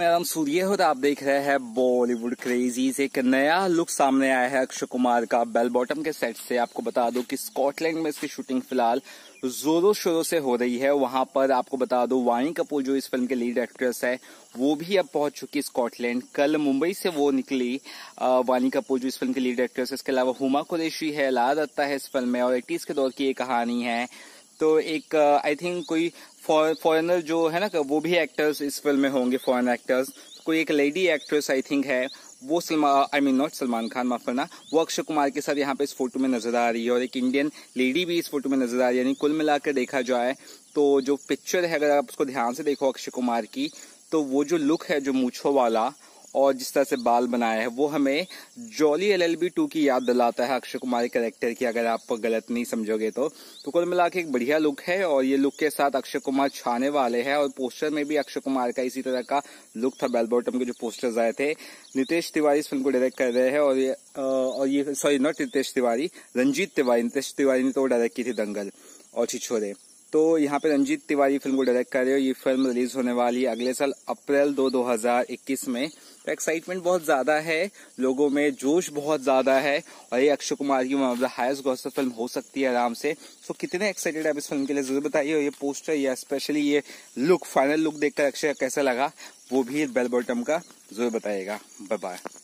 मेरा नाम सूर्य और आप देख रहे हैं बॉलीवुड क्रेजीज एक नया लुक सामने आया है अक्षय कुमार का बेल बॉटम के सेट से आपको बता दो कि स्कॉटलैंड में इसकी शूटिंग फिलहाल जोरों शोरों से हो रही है वहां पर आपको बता दो वाणी कपूर जो इस फिल्म के लीड एक्ट्रेस है वो भी अब पहुंच चुकी स्कॉटलैंड कल मुंबई से वो निकली वाणी कपूर जो इस फिल्म की लीड एक्ट्रेस है इसके अलावा हुमा कुरेशी है लाल दत्ता है इस फिल्म में और एटीज के दौर की ये कहानी है तो एक आई uh, थिंक कोई फॉरेनर जो है ना वो भी एक्टर्स इस फिल्म में होंगे फॉरेन एक्टर्स कोई एक लेडी एक्ट्रेस आई थिंक है वो Salman I mean not Salman Khan माफ करना वो अक्षय कुमार के साथ यहाँ पे इस फोटो में नजर आ रही है और एक इंडियन लेडी भी इस फोटो में नजर आ रही है यानी कुल मिलाकर देखा जाए तो जो पिक्चर है अगर आप उसको ध्यान से देखो अक्षय कुमार की तो वो जो लुक है जो मूछो वाला और जिस तरह से बाल बनाया है वो हमें Jolly L L B two की याद दिलाता है अक्षय कुमार करेक्टर की अगर आप गलत नहीं समझोगे तो तो कुल मिला के एक बढ़िया लुक है और ये लुक के साथ अक्षय कुमार छाने वाले हैं और पोस्टर में भी अक्षय कुमार का इसी तरह का लुक था बेल बॉटम के जो पोस्टर्स आए थे नितेश तिवारी इस फिल्म को डायरेक्ट कर रहे हैं और ये और ये सॉरी नॉट नितेश तिवारी रंजीत तिवारी नितेश तिवारी ने तो डायरेक्ट की थी दंगल और छिछोरे तो यहाँ पे रंजीत तिवारी फिल्म को डायरेक्ट कर रहे हो ये फिल्म रिलीज होने वाली है अगले साल अप्रैल दो 2021 में तो एक्साइटमेंट बहुत ज़्यादा है लोगों में जोश बहुत ज़्यादा है और ये अक्षय कुमार की one of the highest grosser film हो सकती है आराम से सो कितने एक्साइटेड है इस फिल्म के लिए ज़रूर बताइए ये पोस्टर या स्पेशली ये लुक फाइनल लुक देखकर अक्षय कैसा लगा वो भी बेल बॉटम का जरूर बताइएगा बाय बाय